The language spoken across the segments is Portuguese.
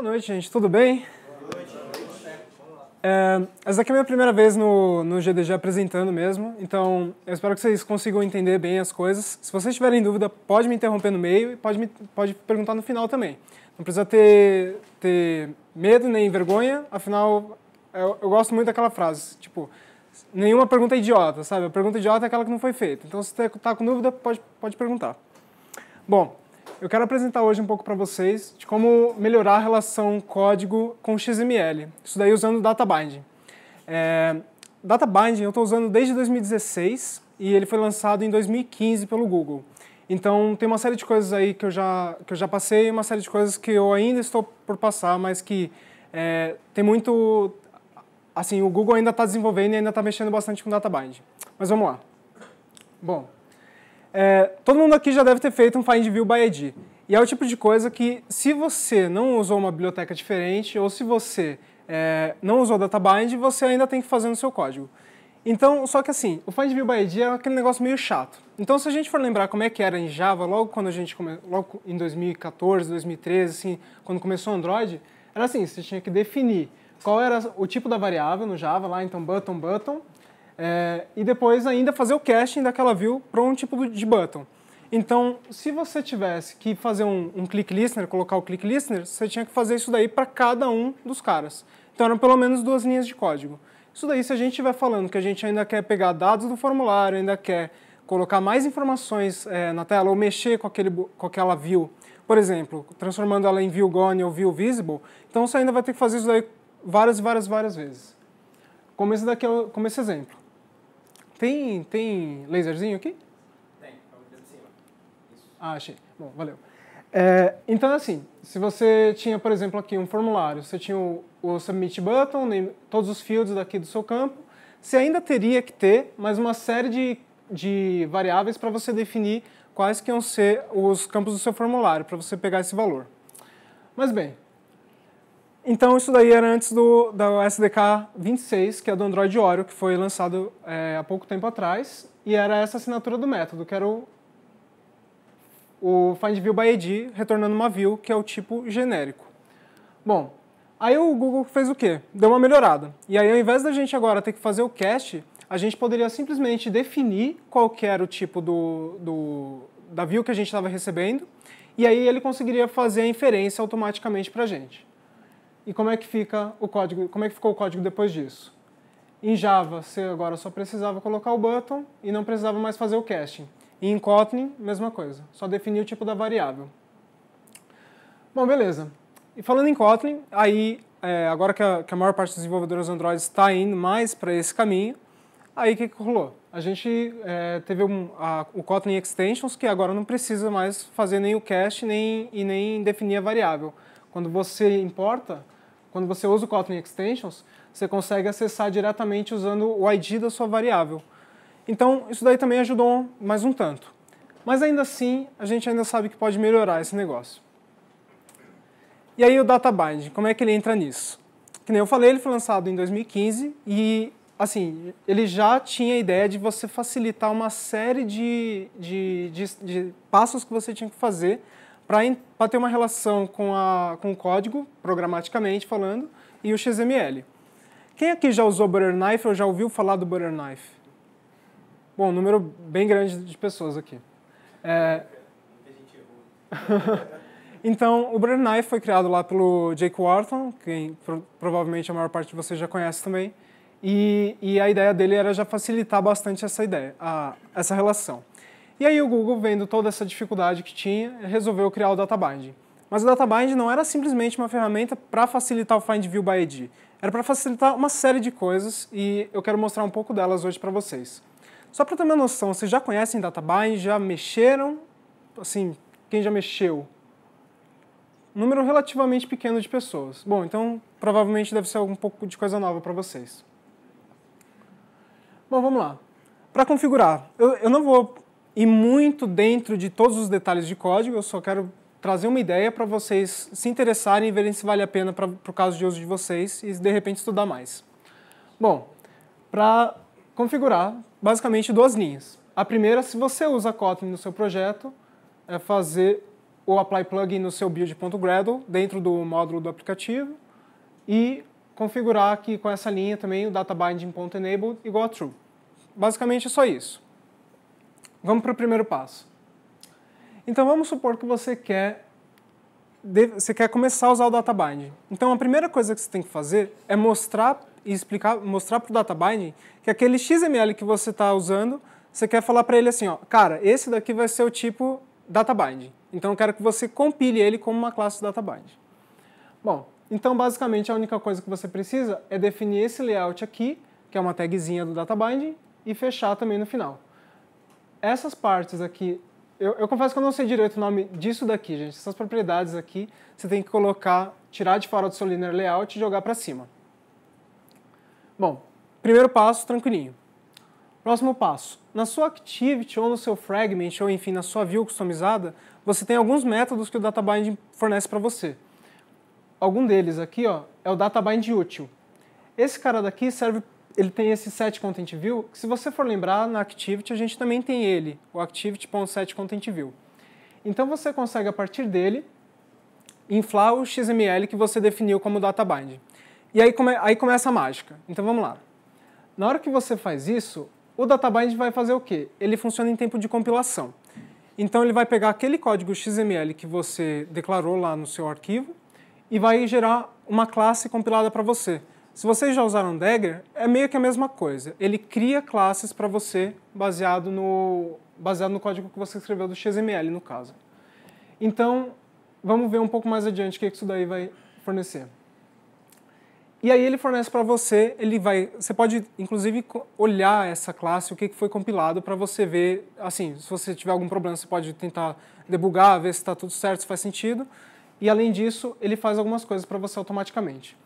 Boa noite, gente. Tudo bem? Boa noite. É, essa aqui é a minha primeira vez no, no GDG apresentando mesmo, então eu espero que vocês consigam entender bem as coisas. Se vocês tiverem dúvida, pode me interromper no meio e pode, me, pode perguntar no final também. Não precisa ter, ter medo nem vergonha, afinal, eu, é, eu gosto muito daquela frase, tipo, nenhuma pergunta é idiota, sabe? A pergunta idiota é aquela que não foi feita. Então, se você está com dúvida, pode, pode perguntar. Bom, eu quero apresentar hoje um pouco para vocês de como melhorar a relação código com XML, isso daí usando data binding. É, data binding eu estou usando desde 2016 e ele foi lançado em 2015 pelo Google. Então tem uma série de coisas aí que eu já, que eu já passei e uma série de coisas que eu ainda estou por passar, mas que é, tem muito... Assim, o Google ainda está desenvolvendo e ainda está mexendo bastante com data binding. Mas vamos lá. Bom, é, todo mundo aqui já deve ter feito um Find View by ID. E é o tipo de coisa que, se você não usou uma biblioteca diferente, ou se você é, não usou DataBind, você ainda tem que fazer no seu código. Então, só que assim, o Find View by ID é aquele negócio meio chato. Então, se a gente for lembrar como é que era em Java, logo quando a gente come... logo em 2014, 2013, assim, quando começou o Android, era assim, você tinha que definir qual era o tipo da variável no Java lá, então button, button, é, e depois ainda fazer o caching daquela view para um tipo de button. Então, se você tivesse que fazer um, um click listener, colocar o click listener, você tinha que fazer isso daí para cada um dos caras. Então eram pelo menos duas linhas de código. Isso daí, se a gente estiver falando que a gente ainda quer pegar dados do formulário, ainda quer colocar mais informações é, na tela ou mexer com, aquele, com aquela view, por exemplo, transformando ela em view gone ou view visible, então você ainda vai ter que fazer isso daí várias, várias, várias vezes. Como esse, daqui, é como esse exemplo. Tem, tem laserzinho aqui? Tem, é em cima. Isso. Ah, achei. Bom, valeu. É, então, assim, se você tinha, por exemplo, aqui um formulário, você tinha o, o Submit Button, name, todos os fields daqui do seu campo, você ainda teria que ter mais uma série de, de variáveis para você definir quais que iam ser os campos do seu formulário, para você pegar esse valor. Mas bem, então isso daí era antes do da SDK 26, que é do Android Oreo, que foi lançado é, há pouco tempo atrás, e era essa assinatura do método, que era o, o by id, retornando uma view, que é o tipo genérico. Bom, aí o Google fez o quê? Deu uma melhorada. E aí ao invés da gente agora ter que fazer o cast, a gente poderia simplesmente definir qual era o tipo do, do, da view que a gente estava recebendo, e aí ele conseguiria fazer a inferência automaticamente para a gente e como é que fica o código, como é que ficou o código depois disso. Em Java, você agora só precisava colocar o button e não precisava mais fazer o caching. E em Kotlin, mesma coisa, só definir o tipo da variável. Bom, beleza. E falando em Kotlin, aí é, agora que a, que a, maior parte dos desenvolvedores Android está indo mais para esse caminho, aí o que, que, rolou? A gente é, teve um, a, o Kotlin Extensions, que agora não precisa mais fazer nem o cache nem, e nem definir a variável. Quando você importa, quando você usa o Kotlin Extensions, você consegue acessar diretamente usando o ID da sua variável. Então, isso daí também ajudou mais um tanto. Mas ainda assim, a gente ainda sabe que pode melhorar esse negócio. E aí o DataBind, como é que ele entra nisso? Que nem eu falei, ele foi lançado em 2015 e, assim, ele já tinha a ideia de você facilitar uma série de, de, de, de passos que você tinha que fazer para ter uma relação com, a, com o código, programaticamente falando, e o XML. Quem aqui já usou Butterknife ou já ouviu falar do Butterknife? Bom, um número bem grande de pessoas aqui. É... então, o Butterknife foi criado lá pelo Jake Wharton, que provavelmente a maior parte de vocês já conhece também, e, e a ideia dele era já facilitar bastante essa ideia, a, essa relação. E aí o Google, vendo toda essa dificuldade que tinha, resolveu criar o DataBind. Mas o DataBind não era simplesmente uma ferramenta para facilitar o Find View by ID. Era para facilitar uma série de coisas e eu quero mostrar um pouco delas hoje para vocês. Só para ter uma noção, vocês já conhecem DataBind? Já mexeram? Assim, quem já mexeu? Um número relativamente pequeno de pessoas. Bom, então provavelmente deve ser um pouco de coisa nova para vocês. Bom, vamos lá. Para configurar, eu, eu não vou e muito dentro de todos os detalhes de código. Eu só quero trazer uma ideia para vocês se interessarem e verem se vale a pena para o caso de uso de vocês e de repente estudar mais. Bom, para configurar, basicamente duas linhas. A primeira, se você usa Kotlin no seu projeto, é fazer o apply plugin no seu build.gradle dentro do módulo do aplicativo e configurar aqui com essa linha também o data binding.enable igual a true. Basicamente é só isso. Vamos para o primeiro passo. Então vamos supor que você quer você quer começar a usar o databind. Então a primeira coisa que você tem que fazer é mostrar e explicar, mostrar para o databind que aquele XML que você está usando, você quer falar para ele assim, ó, cara, esse daqui vai ser o tipo databind. Então eu quero que você compile ele como uma classe databind. Bom, então basicamente a única coisa que você precisa é definir esse layout aqui, que é uma tagzinha do databind, e fechar também no final essas partes aqui, eu, eu, confesso que eu não sei direito o nome disso daqui, gente. Essas propriedades aqui, você tem que colocar, tirar de fora do seu linear layout e jogar para cima. Bom, primeiro passo, tranquilinho. Próximo passo. Na sua Activity, ou no seu Fragment, ou enfim, na sua View customizada, você tem alguns métodos que o DataBind fornece para você. Algum deles aqui ó, é o DataBind útil. Esse cara daqui serve ele tem esse set content view, que se você for lembrar, na Activity a gente também tem ele, o activity.setContentView. Então você consegue, a partir dele, inflar o XML que você definiu como data bind. E aí, come, aí começa a mágica. Então vamos lá. Na hora que você faz isso, o data bind vai fazer o quê? Ele funciona em tempo de compilação. Então ele vai pegar aquele código XML que você declarou lá no seu arquivo e vai gerar uma classe compilada para você. Se vocês já usaram Dagger, é meio que a mesma coisa. Ele cria classes para você baseado no, baseado no código que você escreveu do XML, no caso. Então, vamos ver um pouco mais adiante o que isso daí vai fornecer. E aí ele fornece para você, ele vai, você pode inclusive olhar essa classe, o que foi compilado para você ver, assim, se você tiver algum problema, você pode tentar debugar, ver se está tudo certo, se faz sentido. E além disso, ele faz algumas coisas para você automaticamente.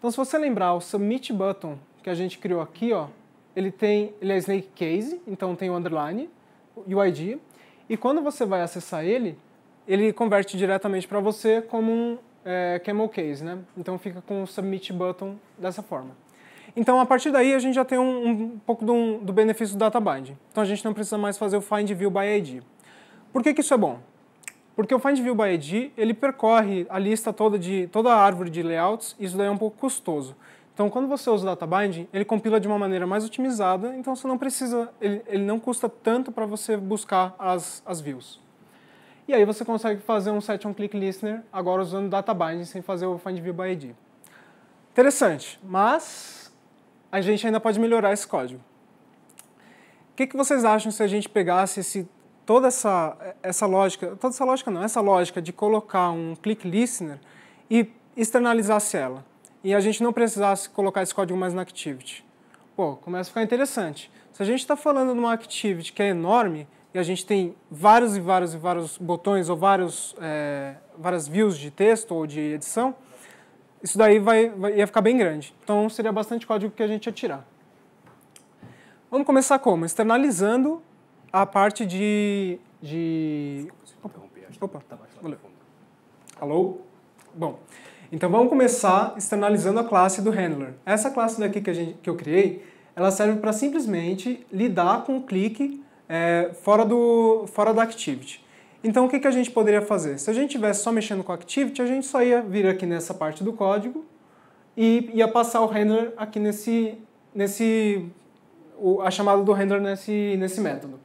Então, se você lembrar, o Submit Button que a gente criou aqui, ó, ele, tem, ele é Snake Case, então tem o underline, o ID, e quando você vai acessar ele, ele converte diretamente para você como um é, camel case, né? Então fica com o submit button dessa forma. Então a partir daí a gente já tem um, um pouco do, do benefício do data binding. Então a gente não precisa mais fazer o find view by ID. Por que, que isso é bom? Porque o Find by ID, ele percorre a lista toda de toda a árvore de layouts, isso daí é um pouco custoso. Então, quando você usa o data binding, ele compila de uma maneira mais otimizada, então você não precisa, ele, ele não custa tanto para você buscar as, as views. E aí você consegue fazer um set on click listener agora usando data binding sem fazer o find by id. Interessante, mas a gente ainda pode melhorar esse código. O que, que vocês acham se a gente pegasse esse toda essa, essa lógica, toda essa lógica não, essa lógica de colocar um click listener e externalizasse ela. E a gente não precisasse colocar esse código mais na Activity. Pô, começa a ficar interessante. Se a gente está falando de uma Activity que é enorme e a gente tem vários e vários e vários botões ou vários, é, várias views de texto ou de edição, isso daí vai, vai, ia ficar bem grande. Então seria bastante código que a gente ia tirar. Vamos começar como? Externalizando a parte de. de... Opa, Opa. tá baixo valeu. Alô? Bom, então vamos começar externalizando a classe do handler. Essa classe daqui que, gente, que eu criei, ela serve para simplesmente lidar com o clique é, fora, do, fora da activity. Então o que, que a gente poderia fazer? Se a gente estivesse só mexendo com a activity, a gente só ia vir aqui nessa parte do código e ia passar o handler aqui nesse, nesse o, a chamada do handler nesse, nesse método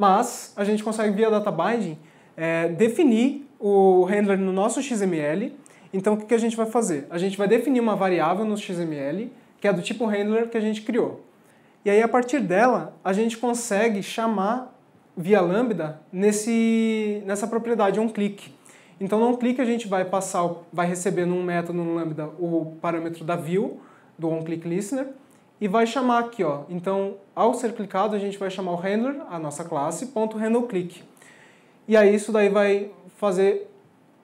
mas a gente consegue via data binding é, definir o handler no nosso XML. Então o que, que a gente vai fazer? A gente vai definir uma variável no XML, que é do tipo handler que a gente criou. E aí a partir dela, a gente consegue chamar via lambda nesse, nessa propriedade onClick. Então no onClick a gente vai passar, vai receber num método no lambda o parâmetro da view, do onClickListener, listener e vai chamar aqui, ó. Então, ao ser clicado, a gente vai chamar o handler, a nossa classe, ponto handleClick. E aí isso daí vai fazer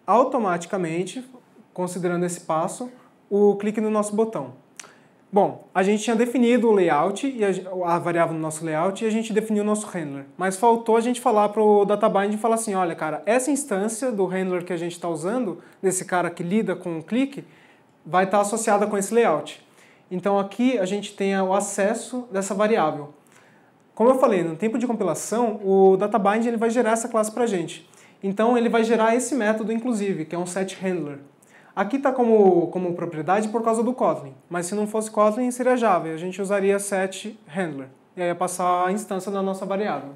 automaticamente, considerando esse passo, o clique no nosso botão. Bom, a gente tinha definido o layout, e a, a variável do nosso layout, e a gente definiu o nosso handler. Mas faltou a gente falar para o Databind e falar assim, olha cara, essa instância do handler que a gente está usando, desse cara que lida com o clique, vai estar tá associada com esse layout. Então aqui a gente tem o acesso dessa variável. Como eu falei, no tempo de compilação, o databind ele vai gerar essa classe para a gente. Então ele vai gerar esse método, inclusive, que é um set handler. Aqui está como, como propriedade por causa do Kotlin, mas se não fosse Kotlin seria Java, a gente usaria set handler. E aí ia passar a instância da nossa variável.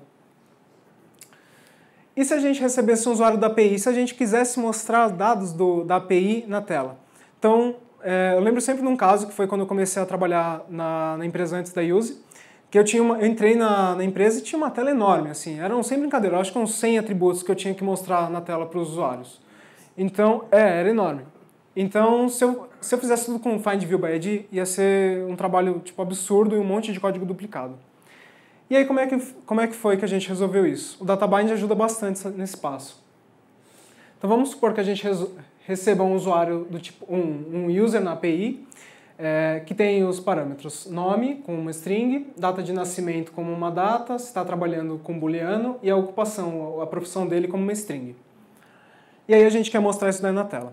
E se a gente recebesse um usuário da API, se a gente quisesse mostrar dados do, da API na tela? Então, é, eu lembro sempre de um caso que foi quando eu comecei a trabalhar na, na empresa antes da Use, que eu tinha uma, eu entrei na, na, empresa e tinha uma tela enorme, assim, eram sem brincadeira, acho que uns 100 atributos que eu tinha que mostrar na tela para os usuários. Então, é, era enorme. Então, se eu, se eu fizesse tudo com Find View by ID, ia ser um trabalho, tipo, absurdo e um monte de código duplicado. E aí, como é que, como é que foi que a gente resolveu isso? O Databind ajuda bastante nesse passo. Então, vamos supor que a gente receba um usuário do tipo um, um user na API é, que tem os parâmetros nome com uma string, data de nascimento como uma data, se está trabalhando com booleano e a ocupação, a profissão dele como uma string. E aí a gente quer mostrar isso daí na tela.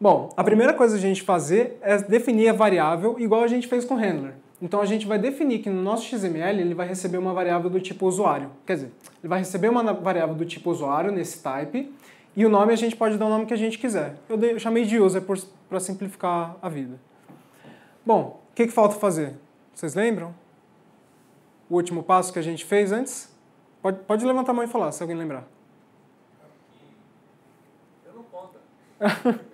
Bom, a primeira coisa a gente fazer é definir a variável igual a gente fez com o handler. Então a gente vai definir que no nosso XML ele vai receber uma variável do tipo usuário. Quer dizer, ele vai receber uma variável do tipo usuário nesse type e o nome a gente pode dar o nome que a gente quiser. Eu, dei, eu chamei de user para simplificar a vida. Bom, o que, que falta fazer? Vocês lembram? O último passo que a gente fez antes? Pode, pode levantar a mão e falar, se alguém lembrar. Eu não conta.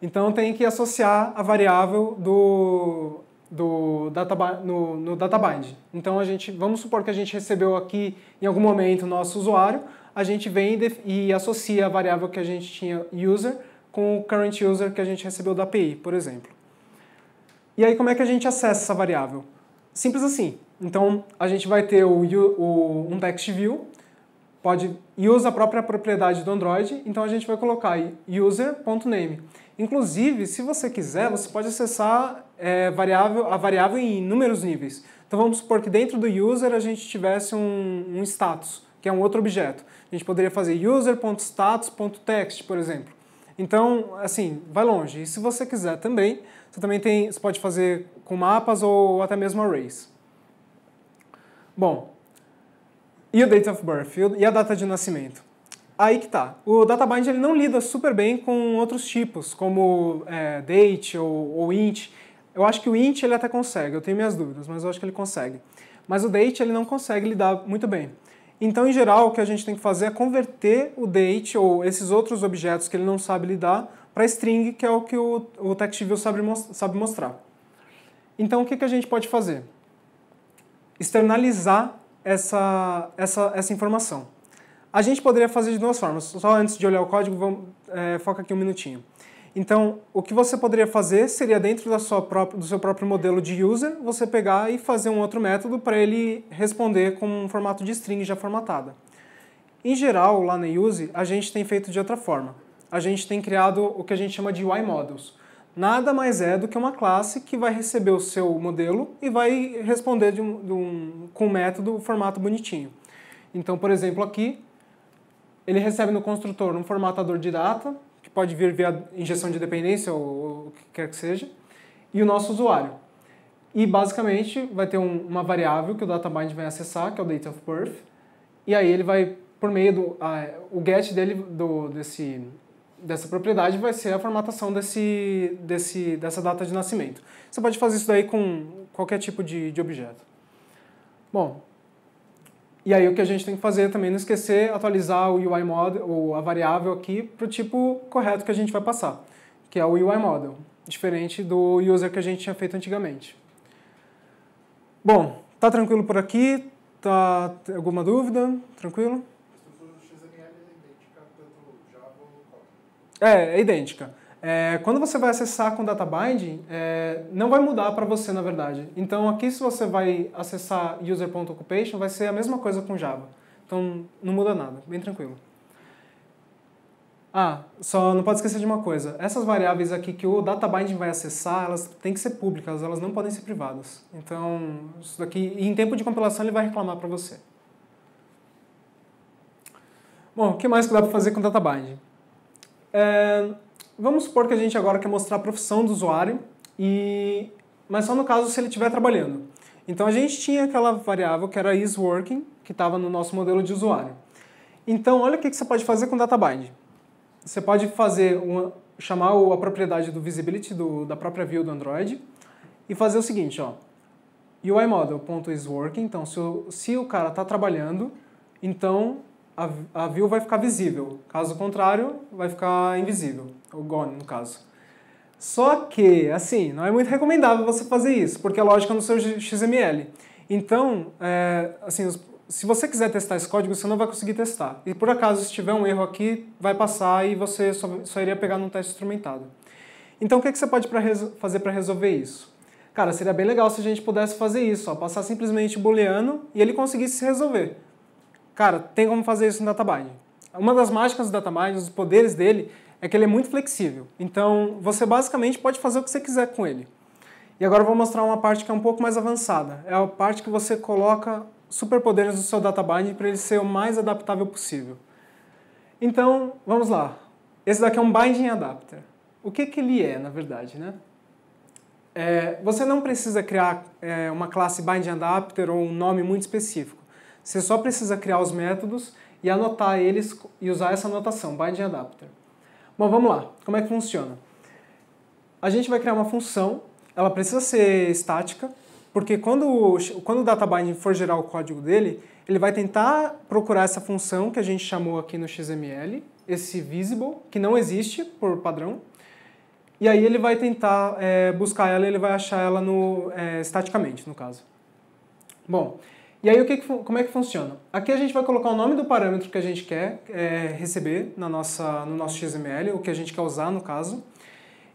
então tem que associar a variável do, do data, no, no databind. Então a gente, vamos supor que a gente recebeu aqui em algum momento o nosso usuário, a gente vem e, e associa a variável que a gente tinha user com o current user que a gente recebeu da API, por exemplo. E aí como é que a gente acessa essa variável? Simples assim. Então a gente vai ter o, o, um text view pode usa a própria propriedade do Android, então a gente vai colocar user.name. Inclusive, se você quiser, você pode acessar é, variável, a variável em inúmeros níveis. Então vamos supor que dentro do user a gente tivesse um, um status que é um outro objeto. A gente poderia fazer user.status.text, por exemplo. Então, assim, vai longe. E se você quiser também, você também tem, você pode fazer com mapas ou até mesmo arrays. Bom, e o date of birth, e a data de nascimento? Aí que tá. O DataBind ele não lida super bem com outros tipos, como é, date ou, ou int. Eu acho que o int ele até consegue, eu tenho minhas dúvidas, mas eu acho que ele consegue. Mas o date ele não consegue lidar muito bem. Então, em geral, o que a gente tem que fazer é converter o date ou esses outros objetos que ele não sabe lidar para string, que é o que o, o TextView sabe, sabe mostrar. Então, o que, que a gente pode fazer? Externalizar essa, essa, essa informação. A gente poderia fazer de duas formas. Só antes de olhar o código, vamos, é, foca aqui um minutinho. Então, o que você poderia fazer seria dentro da sua própria, do seu próprio modelo de user, você pegar e fazer um outro método para ele responder com um formato de string já formatada. Em geral, lá na Use, a gente tem feito de outra forma. A gente tem criado o que a gente chama de UI Models. Nada mais é do que uma classe que vai receber o seu modelo e vai responder de um, de um, com um método, um formato bonitinho. Então, por exemplo, aqui, ele recebe no construtor um formatador de data, pode vir via injeção de dependência ou o que quer que seja, e o nosso usuário. E basicamente vai ter um, uma variável que o databind vai acessar, que é o date of birth, e aí ele vai, por meio do a, o get dele, do, desse, dessa propriedade, vai ser a formatação desse, desse, dessa data de nascimento. Você pode fazer isso daí com qualquer tipo de, de objeto. Bom, e aí o que a gente tem que fazer é também não esquecer atualizar o UI model, ou a variável aqui, para o tipo correto que a gente vai passar, que é o UI model, diferente do user que a gente tinha feito antigamente. Bom, tá tranquilo por aqui? Tá alguma dúvida? Tranquilo? É, é, é idêntica. É, quando você vai acessar com data binding, é, não vai mudar para você, na verdade. Então, aqui se você vai acessar user.occupation, vai ser a mesma coisa com Java. Então, não muda nada, bem tranquilo. Ah, só não pode esquecer de uma coisa. Essas variáveis aqui que o data binding vai acessar, elas têm que ser públicas, elas não podem ser privadas. Então, isso daqui, em tempo de compilação, ele vai reclamar para você. Bom, o que mais que dá para fazer com data binding? É, Vamos supor que a gente agora quer mostrar a profissão do usuário, e... mas só no caso se ele estiver trabalhando. Então a gente tinha aquela variável que era isWorking que estava no nosso modelo de usuário. Então olha o que, que você pode fazer com o databind. Você pode fazer uma, chamar a propriedade do visibility do, da própria view do Android e fazer o seguinte, ó, UI então se o, se o cara está trabalhando, então a, a view vai ficar visível. Caso contrário, vai ficar invisível. Ou gone, no caso. Só que, assim, não é muito recomendável você fazer isso, porque é lógica no seu XML. Então, é, assim, se você quiser testar esse código, você não vai conseguir testar. E por acaso, se tiver um erro aqui, vai passar e você só, só iria pegar num teste instrumentado. Então, o que, é que você pode pra fazer para resolver isso? Cara, seria bem legal se a gente pudesse fazer isso, ó, passar simplesmente booleano e ele conseguisse se resolver. Cara, tem como fazer isso no DataBind. Uma das mágicas do DataBind, os poderes dele, é que ele é muito flexível. Então, você basicamente pode fazer o que você quiser com ele. E agora eu vou mostrar uma parte que é um pouco mais avançada. É a parte que você coloca superpoderes no seu DataBind para ele ser o mais adaptável possível. Então, vamos lá. Esse daqui é um Binding Adapter. O que, que ele é, na verdade, né? É, você não precisa criar é, uma classe Binding Adapter ou um nome muito específico. Você só precisa criar os métodos e anotar eles e usar essa anotação, bind adapter. Bom, vamos lá. Como é que funciona? A gente vai criar uma função, ela precisa ser estática, porque quando, quando o databind for gerar o código dele, ele vai tentar procurar essa função que a gente chamou aqui no XML, esse visible, que não existe por padrão, e aí ele vai tentar é, buscar ela, ele vai achar ela no, é, estaticamente, no caso. Bom, e aí, o que, como é que funciona? Aqui a gente vai colocar o nome do parâmetro que a gente quer é, receber na nossa, no nosso XML, o que a gente quer usar no caso.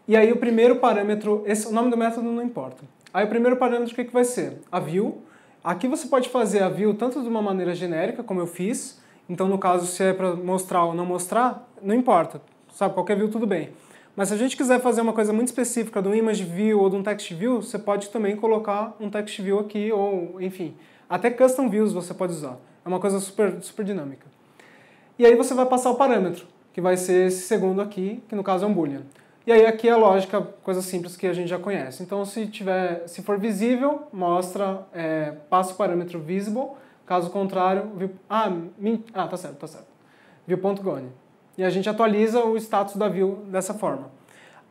E aí, o primeiro parâmetro, esse, o nome do método não importa. Aí, o primeiro parâmetro, o que, que vai ser? A view. Aqui você pode fazer a view tanto de uma maneira genérica, como eu fiz. Então, no caso, se é para mostrar ou não mostrar, não importa. Sabe, qualquer view, tudo bem. Mas se a gente quiser fazer uma coisa muito específica de um image view ou de um text view, você pode também colocar um text view aqui, ou enfim, até custom views você pode usar. É uma coisa super, super dinâmica. E aí você vai passar o parâmetro, que vai ser esse segundo aqui, que no caso é um boolean. E aí aqui é a lógica, coisa simples que a gente já conhece. Então se, tiver, se for visível, mostra, é, passa o parâmetro visible, caso contrário, view, ah, min, ah, tá certo, tá certo, view.gone. E a gente atualiza o status da view dessa forma.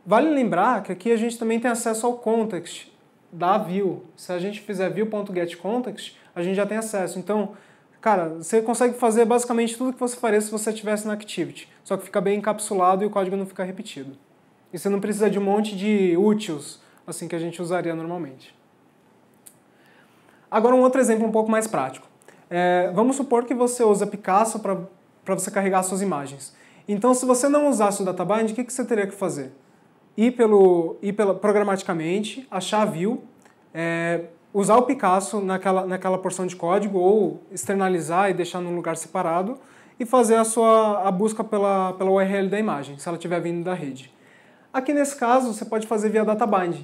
Vale lembrar que aqui a gente também tem acesso ao context da view. Se a gente fizer view.getContext, a gente já tem acesso. Então, cara, você consegue fazer basicamente tudo que você faria se você estivesse na Activity, só que fica bem encapsulado e o código não fica repetido. E você não precisa de um monte de úteis, assim que a gente usaria normalmente. Agora um outro exemplo um pouco mais prático. É, vamos supor que você usa Picasso para você carregar suas imagens. Então, se você não usasse o Databind, o que, que você teria que fazer? Ir, pelo, ir pela, programaticamente, achar a view, é, usar o Picasso naquela, naquela porção de código ou externalizar e deixar num lugar separado e fazer a sua a busca pela, pela URL da imagem, se ela estiver vindo da rede. Aqui nesse caso, você pode fazer via databind.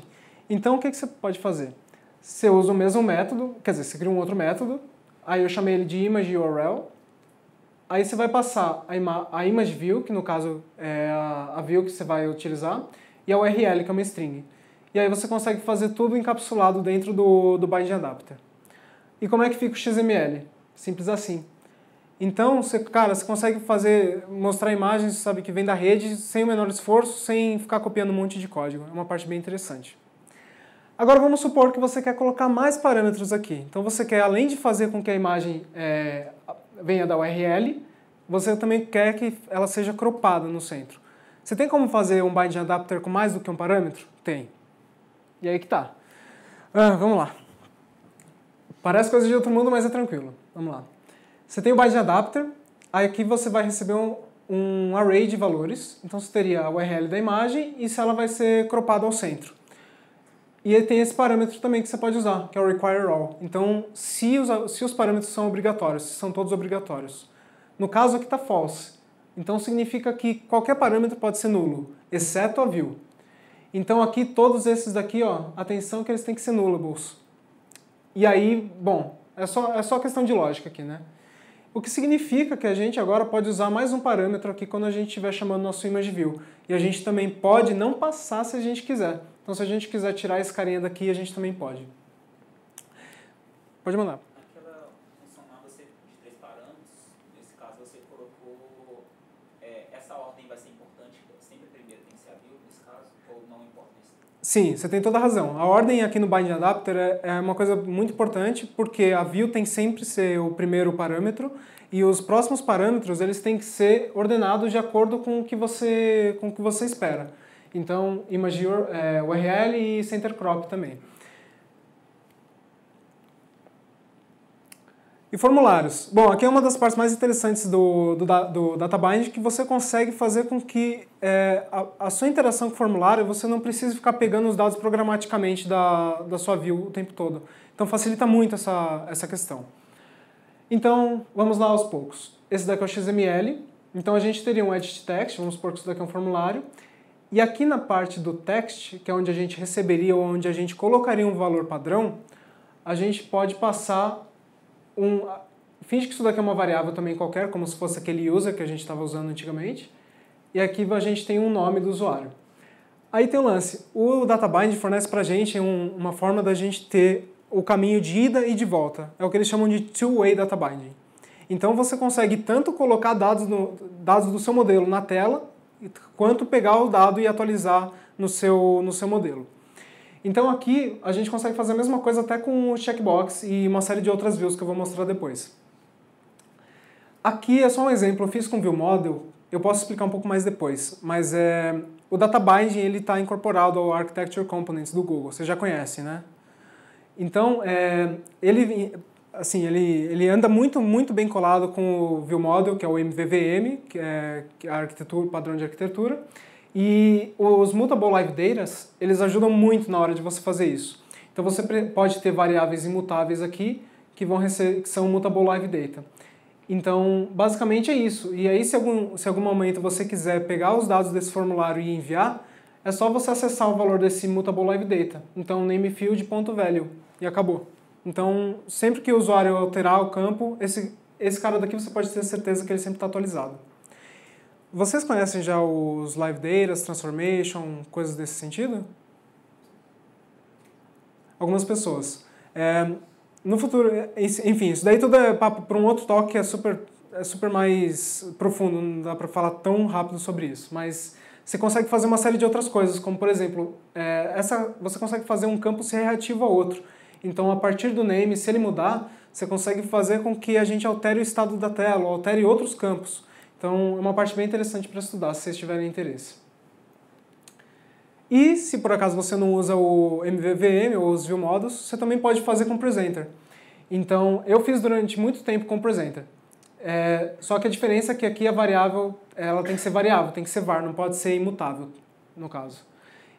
Então, o que, que você pode fazer? Você usa o mesmo método, quer dizer, você cria um outro método, aí eu chamei ele de image URL, aí você vai passar a, ima a image view, que no caso é a, a view que você vai utilizar, e a URL, que é uma string. E aí você consegue fazer tudo encapsulado dentro do, do Bind Adapter. E como é que fica o XML? Simples assim. Então, você, cara, você consegue fazer, mostrar imagens, sabe, que vem da rede, sem o menor esforço, sem ficar copiando um monte de código. É uma parte bem interessante. Agora, vamos supor que você quer colocar mais parâmetros aqui. Então, você quer, além de fazer com que a imagem é, venha da URL, você também quer que ela seja cropada no centro. Você tem como fazer um bind adapter com mais do que um parâmetro? Tem. E aí que tá. Ah, vamos lá. Parece coisa de outro mundo, mas é tranquilo. Vamos lá. Você tem o bind adapter, aí aqui você vai receber um, um array de valores. Então você teria a URL da imagem e se ela vai ser cropada ao centro. E tem esse parâmetro também que você pode usar, que é o require all. Então, se os, se os parâmetros são obrigatórios, se são todos obrigatórios. No caso aqui está false. Então significa que qualquer parâmetro pode ser nulo, exceto a view. Então aqui todos esses daqui, ó, atenção que eles têm que ser nullables. E aí, bom, é só, é só questão de lógica aqui, né? O que significa que a gente agora pode usar mais um parâmetro aqui quando a gente estiver chamando nosso image view. E a gente também pode não passar se a gente quiser. Então se a gente quiser tirar esse carinha daqui, a gente também pode. Pode mandar. Sim, você tem toda a razão. A ordem aqui no Bind Adapter é, é uma coisa muito importante porque a view tem sempre ser o primeiro parâmetro e os próximos parâmetros eles têm que ser ordenados de acordo com o que você, com o que você espera. Então, image URL é, e center crop também. E formulários. Bom, aqui é uma das partes mais interessantes do, do, do DataBind, que você consegue fazer com que é, a, a, sua interação com o formulário, você não precise ficar pegando os dados programaticamente da, da sua view o tempo todo. Então facilita muito essa, essa questão. Então, vamos lá aos poucos. Esse daqui é o XML, então a gente teria um edit text, vamos supor que isso daqui é um formulário, e aqui na parte do text, que é onde a gente receberia ou onde a gente colocaria um valor padrão, a gente pode passar um. Finge que isso daqui é uma variável também qualquer, como se fosse aquele user que a gente estava usando antigamente. E aqui a gente tem um nome do usuário. Aí tem o um lance. O DataBind fornece para a gente um, uma forma da gente ter o caminho de ida e de volta. É o que eles chamam de two-way DataBind. Então você consegue tanto colocar dados, no, dados do seu modelo na tela, quanto pegar o dado e atualizar no seu, no seu modelo. Então aqui a gente consegue fazer a mesma coisa até com o checkbox e uma série de outras views que eu vou mostrar depois. Aqui é só um exemplo, eu fiz com view model, eu posso explicar um pouco mais depois, mas é, o data binding ele está incorporado ao architecture components do Google, você já conhece, né? Então é, ele assim ele ele anda muito muito bem colado com o view model que é o MVVM, é, que é a arquitetura padrão de arquitetura e os mutable live datas, eles ajudam muito na hora de você fazer isso. Então você pode ter variáveis imutáveis aqui que vão receber, que são mutable live data. Então, basicamente é isso. E aí, se algum, se algum momento você quiser pegar os dados desse formulário e enviar, é só você acessar o valor desse mutable live data. Então, namefield.value e acabou. Então, sempre que o usuário alterar o campo, esse, esse cara daqui você pode ter certeza que ele sempre está atualizado. Vocês conhecem já os live Data, transformation, coisas desse sentido? Algumas pessoas. É, no futuro, enfim, isso daí tudo é papo para um outro toque que é super, é super mais profundo, não dá para falar tão rápido sobre isso, mas você consegue fazer uma série de outras coisas, como por exemplo, é, essa, você consegue fazer um campo ser reativo a outro. Então, a partir do name, se ele mudar, você consegue fazer com que a gente altere o estado da tela, altere outros campos. Então, é uma parte bem interessante para estudar, se vocês tiverem interesse. E se por acaso você não usa o MVVM ou os ViewModels, você também pode fazer com o Presenter. Então, eu fiz durante muito tempo com o Presenter. É, só que a diferença é que aqui a variável ela tem que ser variável, tem que ser var, não pode ser imutável, no caso.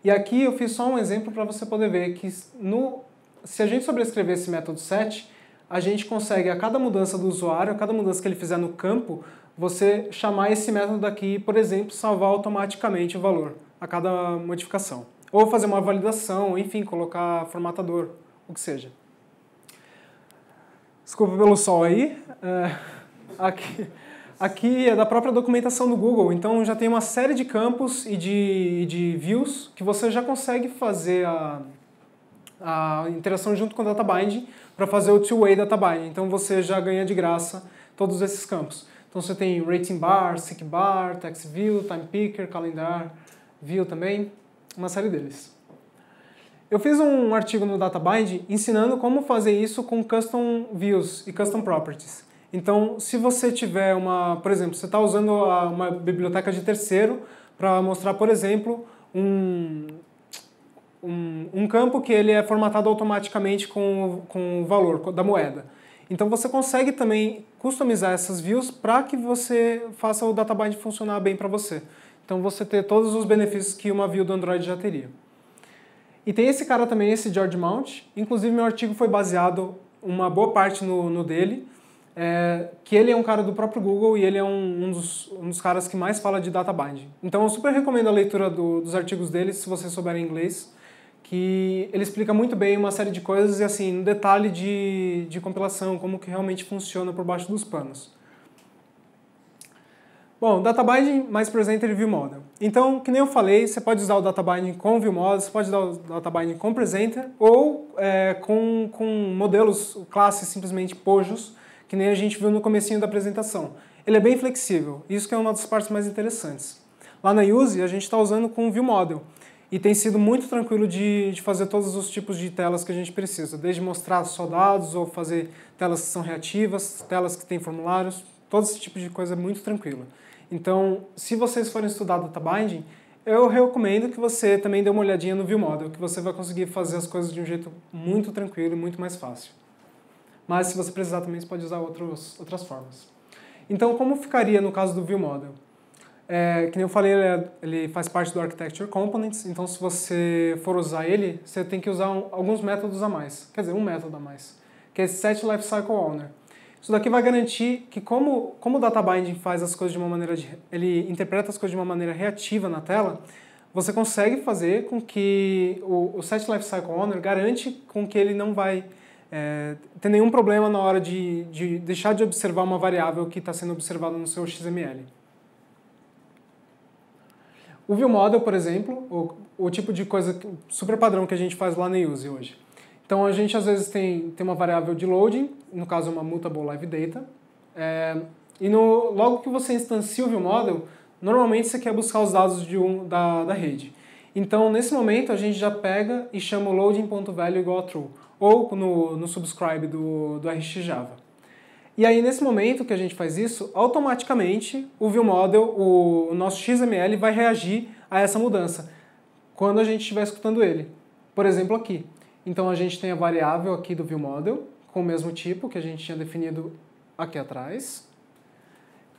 E aqui eu fiz só um exemplo para você poder ver que no, se a gente sobrescrever esse método set, a gente consegue, a cada mudança do usuário, a cada mudança que ele fizer no campo, você chamar esse método daqui, por exemplo, salvar automaticamente o valor a cada modificação. Ou fazer uma validação, enfim, colocar formatador, o que seja. Desculpa pelo sol aí. É, aqui, aqui é da própria documentação do Google, então já tem uma série de campos e de, de views que você já consegue fazer a, a interação junto com o data para fazer o two-way data Então você já ganha de graça todos esses campos. Então você tem Rating Bar, Seek Bar, view, Time Picker, Calendar View também, uma série deles. Eu fiz um artigo no DataBind ensinando como fazer isso com Custom Views e Custom Properties. Então, se você tiver uma, por exemplo, você está usando uma biblioteca de terceiro para mostrar, por exemplo, um, um, um, campo que ele é formatado automaticamente com, com o valor da moeda. Então você consegue também customizar essas views para que você faça o databind funcionar bem para você. Então você ter todos os benefícios que uma view do Android já teria. E tem esse cara também, esse George Mount. Inclusive meu artigo foi baseado uma boa parte no, no dele. É, que ele é um cara do próprio Google e ele é um, um, dos, um dos caras que mais fala de DataBind. Então eu super recomendo a leitura do, dos artigos dele se você souber inglês que ele explica muito bem uma série de coisas e assim, no um detalhe de, de compilação, como que realmente funciona por baixo dos panos. Bom, data binding mais presenter é e view model. Então, que nem eu falei, você pode usar o data binding com view model, você pode usar o data binding com presenter ou é, com, com modelos, classes simplesmente pojos, que nem a gente viu no comecinho da apresentação. Ele é bem flexível, isso que é uma das partes mais interessantes. Lá na Use, a gente está usando com view model. E tem sido muito tranquilo de, de fazer todos os tipos de telas que a gente precisa, desde mostrar só dados ou fazer telas que são reativas, telas que têm formulários, todo esse tipo de coisa é muito tranquilo. Então, se vocês forem estudar data binding, eu recomendo que você também dê uma olhadinha no View Model, que você vai conseguir fazer as coisas de um jeito muito tranquilo e muito mais fácil. Mas se você precisar também, você pode usar outros, outras formas. Então, como ficaria no caso do View Model? É, que nem eu falei, ele, é, ele, faz parte do Architecture Components, então se você for usar ele, você tem que usar um, alguns métodos a mais. Quer dizer, um método a mais, que é Set Lifecycle Owner. Isso daqui vai garantir que como, como o data binding faz as coisas de uma maneira, de, ele interpreta as coisas de uma maneira reativa na tela, você consegue fazer com que o, o Set Lifecycle Owner garante com que ele não vai é, ter nenhum problema na hora de, de deixar de observar uma variável que está sendo observada no seu XML. O ViewModel, por exemplo, o, o tipo de coisa super padrão que a gente faz lá na Use hoje. Então a gente às vezes tem, tem uma variável de loading, no caso uma mutable live data, é, e no, logo que você instancia o ViewModel, normalmente você quer buscar os dados de um, da, da rede. Então, nesse momento, a gente já pega e chama o loading.value igual a true, ou no, no subscribe do, do RxJava. E aí, nesse momento que a gente faz isso, automaticamente o viewModel, o nosso XML, vai reagir a essa mudança quando a gente estiver escutando ele. Por exemplo, aqui. Então, a gente tem a variável aqui do viewModel, com o mesmo tipo que a gente tinha definido aqui atrás.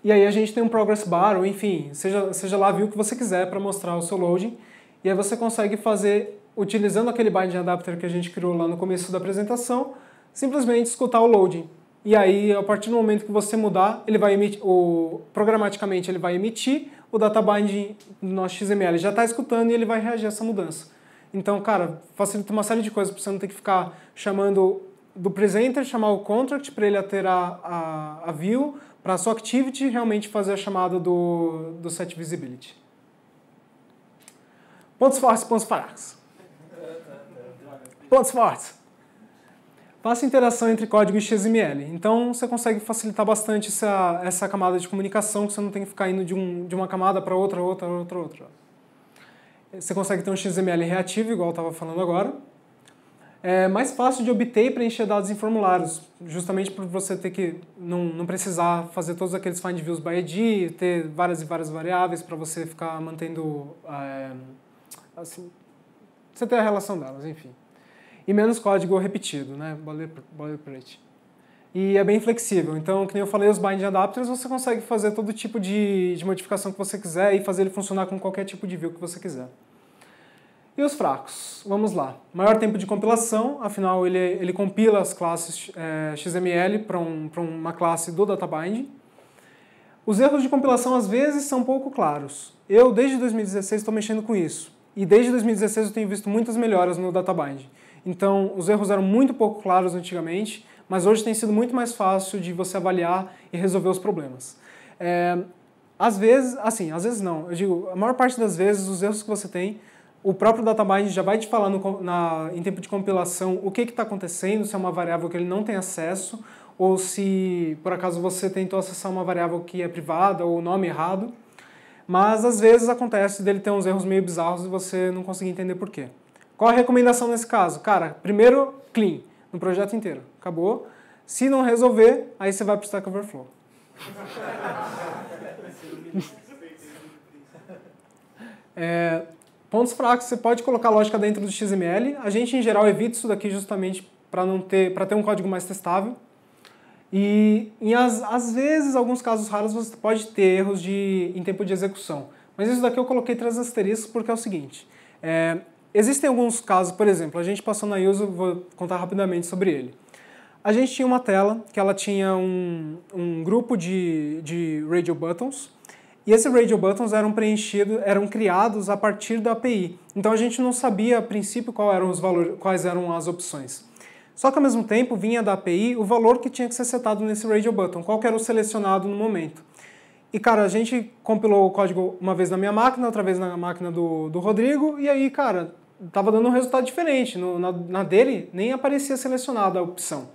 E aí a gente tem um progress bar, ou enfim, seja, seja lá viu o que você quiser para mostrar o seu loading. E aí você consegue fazer, utilizando aquele binding adapter que a gente criou lá no começo da apresentação, simplesmente escutar o loading. E aí, a partir do momento que você mudar, ele vai emitir, o, programaticamente ele vai emitir, o databind do nosso XML já está escutando e ele vai reagir a essa mudança. Então, cara, facilita uma série de coisas para você não ter que ficar chamando do presenter, chamar o contract para ele alterar a, a view, para a sua activity realmente fazer a chamada do, do set visibility. Pontos fortes, pontos fracos. Pontos fortes faça interação entre código e XML. Então você consegue facilitar bastante essa, essa camada de comunicação, que você não tem que ficar indo de, um, de uma camada para outra, outra, outra, outra. Você consegue ter um XML reativo, igual eu estava falando agora. É mais fácil de obter e preencher dados em formulários, justamente por você ter que não, não precisar fazer todos aqueles find views by ID, ter várias e várias variáveis para você ficar mantendo. É, assim, você ter a relação delas, enfim e menos código repetido, né? boilerplate. E é bem flexível, então, como eu falei, os bind adapters você consegue fazer todo tipo de, de modificação que você quiser e fazer ele funcionar com qualquer tipo de view que você quiser. E os fracos? Vamos lá. Maior tempo de compilação, afinal ele, ele compila as classes é, eh, XML para um, uma classe do DataBind. Os erros de compilação às vezes são pouco claros. Eu, desde 2016, estou mexendo com isso. E desde 2016 eu tenho visto muitas melhoras no DataBind. Então, os erros eram muito pouco claros antigamente, mas hoje tem sido muito mais fácil de você avaliar e resolver os problemas. É, às vezes, assim, às vezes não. Eu digo, a maior parte das vezes, os erros que você tem, o próprio Databind já vai te falar no, na, em tempo de compilação o que está acontecendo, se é uma variável que ele não tem acesso, ou se por acaso você tentou acessar uma variável que é privada ou o nome errado. Mas às vezes acontece dele ter uns erros meio bizarros e você não conseguir entender por quê. Qual a recomendação nesse caso? Cara, primeiro, clean, no projeto inteiro. Acabou. Se não resolver, aí você vai para o Stack Overflow. é, pontos fracos, você pode colocar lógica dentro do XML. A gente, em geral, evita isso daqui justamente para não ter, para ter um código mais testável. E, às, às vezes, alguns casos raros, você pode ter erros de, em tempo de execução. Mas isso daqui eu coloquei três asteriscos porque é o seguinte. É, Existem alguns casos, por exemplo, a gente passou na ISO, vou contar rapidamente sobre ele. A gente tinha uma tela que ela tinha um, um grupo de, de radio buttons, e esses radio buttons eram preenchidos, eram criados a partir da API. Então a gente não sabia a princípio qual eram os valores, quais eram as opções. Só que ao mesmo tempo vinha da API o valor que tinha que ser setado nesse radio button, qual era o selecionado no momento. E cara, a gente compilou o código uma vez na minha máquina, outra vez na máquina do, do Rodrigo, e aí, cara, estava dando um resultado diferente. No, na, na, dele, nem aparecia selecionada a opção.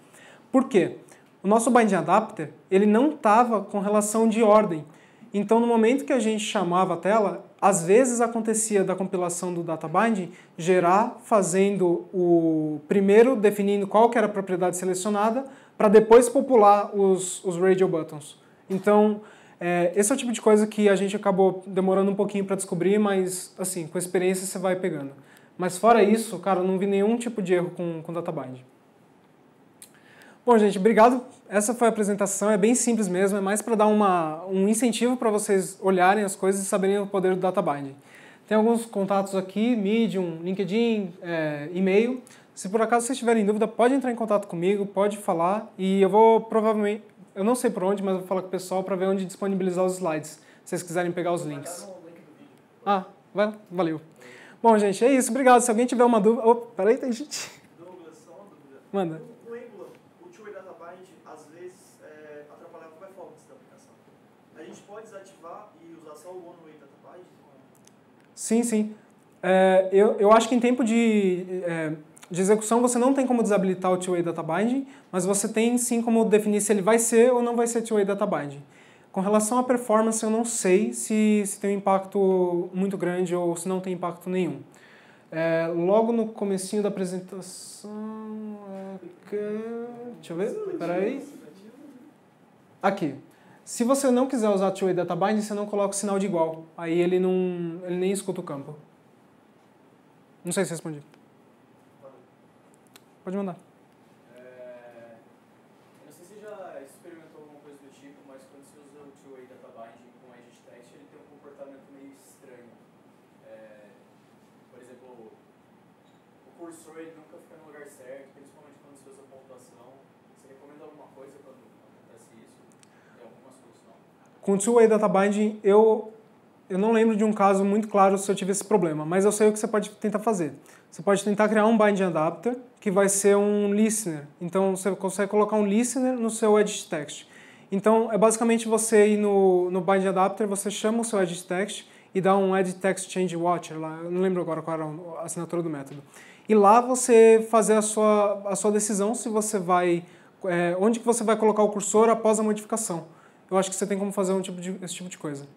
Por quê? O nosso binding adapter, ele não estava com relação de ordem. Então, no momento que a gente chamava a tela, às vezes acontecia da compilação do data binding gerar fazendo o primeiro definindo qual que era a propriedade selecionada para depois popular os, os radio buttons. Então, é, esse é o tipo de coisa que a gente acabou demorando um pouquinho para descobrir, mas assim, com experiência você vai pegando. Mas fora isso, cara, não vi nenhum tipo de erro com, com DataBind. Bom, gente, obrigado. Essa foi a apresentação, é bem simples mesmo, é mais para dar uma, um incentivo para vocês olharem as coisas e saberem o poder do DataBind. Tem alguns contatos aqui, Medium, LinkedIn, é, e-mail. Se por acaso vocês tiverem dúvida, pode entrar em contato comigo, pode falar e eu vou provavelmente, eu não sei por onde, mas vou falar com o pessoal para ver onde disponibilizar os slides, se vocês quiserem pegar os links. Ah, valeu. Bom, gente, é isso. Obrigado. Se alguém tiver uma dúvida... Opa, peraí, tem gente. Douglas, só uma dúvida. Manda. No Angular, o Two-Way Data Bind, às vezes, é, atrapalha a performance da aplicação. A gente pode desativar e usar só o One-Way Data Bind? Sim, sim. É, eu, eu acho que em tempo de... É, de execução você não tem como desabilitar o two-way data binding, mas você tem sim como definir se ele vai ser ou não vai ser two-way data binding. Com relação à performance, eu não sei se, se tem um impacto muito grande ou se não tem impacto nenhum. É, logo no comecinho da apresentação... Deixa eu ver, peraí. Aqui. Se você não quiser usar two-way bind, você não coloca o sinal de igual. Aí ele não, ele nem escuta o campo. Não sei se respondi. Pode mandar. coisa quando acontece isso? Tem é alguma solução? Com o data binding, eu, eu não lembro de um caso muito claro se eu tive esse problema, mas eu sei o que você pode tentar fazer. Você pode tentar criar um binding adapter que vai ser um listener. Então você consegue colocar um listener no seu edit text. Então é basicamente você ir no, no binding adapter, você chama o seu edit text e dá um edit text change watcher lá. Eu não lembro agora qual era a assinatura do método. E lá você fazer a sua, a sua decisão se você vai é, onde que você vai colocar o cursor após a modificação. Eu acho que você tem como fazer um tipo de, esse tipo de coisa.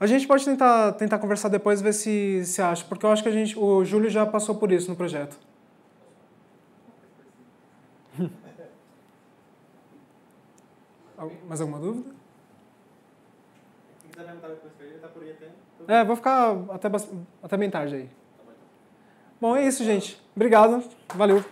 A gente pode tentar, tentar conversar depois ver se se acha, porque eu acho que a gente, o Júlio já passou por isso no projeto. Mais alguma dúvida? Tá então- é, vou ficar até, até bem tarde aí. Tá então. Bom, é isso, gente. Obrigado. Valeu.